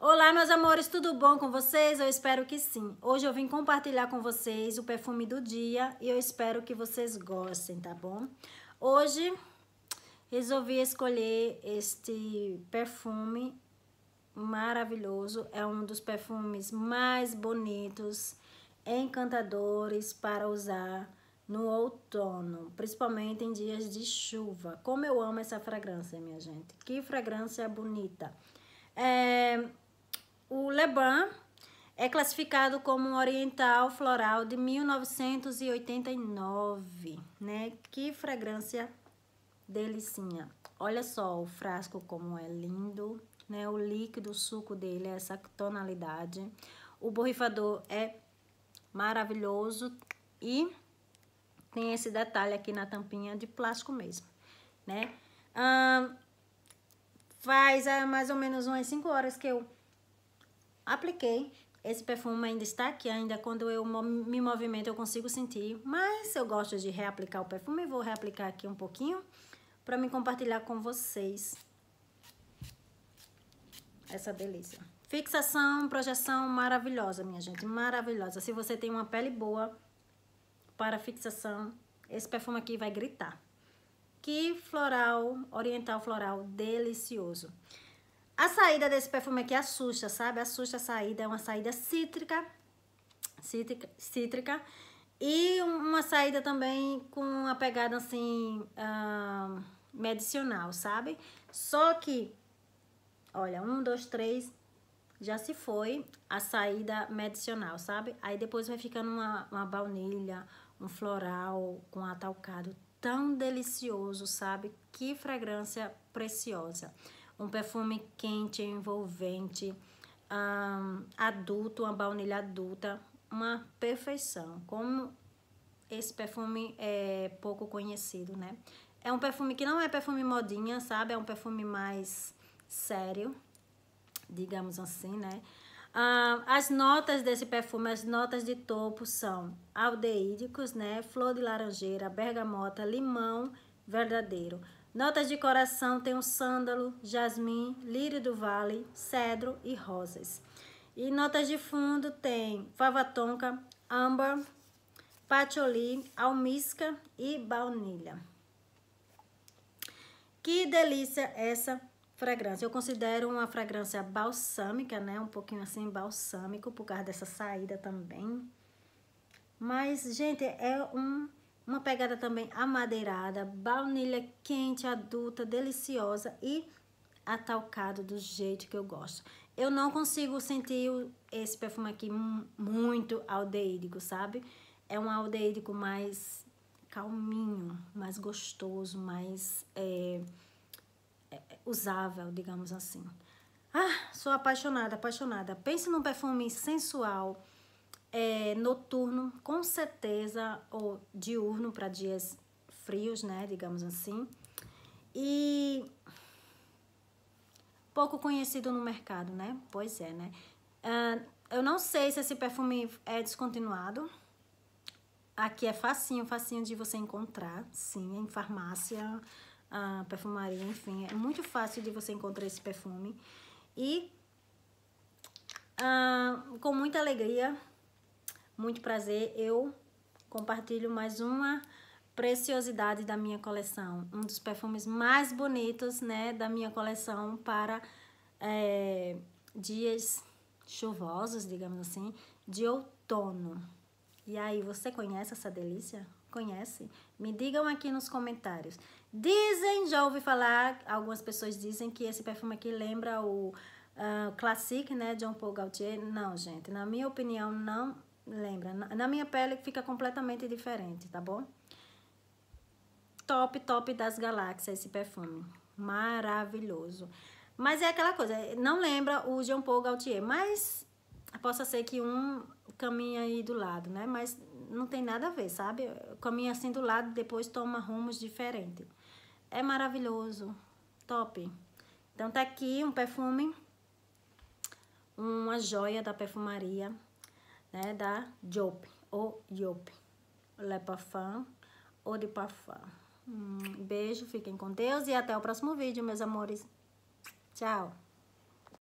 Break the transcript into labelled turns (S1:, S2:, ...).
S1: Olá, meus amores, tudo bom com vocês? Eu espero que sim. Hoje eu vim compartilhar com vocês o perfume do dia e eu espero que vocês gostem, tá bom? Hoje resolvi escolher este perfume maravilhoso. É um dos perfumes mais bonitos, encantadores para usar no outono, principalmente em dias de chuva. Como eu amo essa fragrância, minha gente. Que fragrância bonita. É, o Leban é classificado como um oriental floral de 1989, né? Que fragrância delicinha. Olha só o frasco como é lindo, né? O líquido, o suco dele é essa tonalidade. O borrifador é maravilhoso e tem esse detalhe aqui na tampinha de plástico mesmo, né? faz é, mais ou menos umas 5 horas que eu apliquei. Esse perfume ainda está aqui, ainda quando eu me movimento eu consigo sentir. Mas eu gosto de reaplicar o perfume, vou reaplicar aqui um pouquinho para me compartilhar com vocês essa delícia. Fixação, projeção maravilhosa, minha gente, maravilhosa. Se você tem uma pele boa para fixação, esse perfume aqui vai gritar. Que floral, oriental floral delicioso. A saída desse perfume aqui assusta, sabe? Assusta a saída, é uma saída cítrica, cítrica, cítrica e uma saída também com uma pegada assim uh, medicinal, sabe? Só que, olha, um, dois, três, já se foi a saída medicinal, sabe? Aí depois vai ficando uma, uma baunilha, um floral com atalcado tão delicioso, sabe? Que fragrância preciosa um perfume quente, envolvente, um, adulto, uma baunilha adulta, uma perfeição. Como esse perfume é pouco conhecido, né? É um perfume que não é perfume modinha, sabe? É um perfume mais sério, digamos assim, né? as notas desse perfume, as notas de topo são aldeídicos, né? Flor de laranjeira, bergamota, limão verdadeiro. Notas de coração tem o sândalo, jasmim, lírio do vale, cedro e rosas. E notas de fundo tem fava tonka, âmbar, patchouli, almisca e baunilha. Que delícia essa fragrância. Eu considero uma fragrância balsâmica, né? Um pouquinho assim balsâmico por causa dessa saída também. Mas, gente, é um uma pegada também amadeirada, baunilha quente, adulta, deliciosa e atalcado do jeito que eu gosto. Eu não consigo sentir esse perfume aqui muito aldeídico, sabe? É um aldeídico mais calminho, mais gostoso, mais é, é, usável, digamos assim. Ah, sou apaixonada, apaixonada. Pense num perfume sensual, é, noturno, com certeza, ou diurno para dias frios, né, digamos assim, e pouco conhecido no mercado, né? Pois é, né? Uh, eu não sei se esse perfume é descontinuado. Aqui é facinho, facinho de você encontrar, sim, em farmácia, uh, perfumaria, enfim. É muito fácil de você encontrar esse perfume. E uh, com muita alegria muito prazer, eu compartilho mais uma preciosidade da minha coleção, um dos perfumes mais bonitos, né, da minha coleção para é, dias chuvosos, digamos assim, de outono. E aí, você conhece essa delícia? Conhece? Me digam aqui nos comentários. Dizem, já ouvi falar, algumas pessoas dizem que esse perfume aqui lembra o uh, Classic, né, John Paul Gaultier. Não, gente, na minha opinião, não Lembra, na minha pele fica completamente diferente, tá bom? Top, top das galáxias esse perfume. Maravilhoso. Mas é aquela coisa, não lembra o Jean Paul Gaultier, mas possa ser que um caminha aí do lado, né? Mas não tem nada a ver, sabe? Caminha assim do lado, depois toma rumos diferentes. É maravilhoso, top. Então tá aqui um perfume, uma joia da perfumaria né, da Diop, ou Diop, Le Parfum, ou de Parfum. Um beijo, fiquem com Deus e até o próximo vídeo, meus amores. Tchau!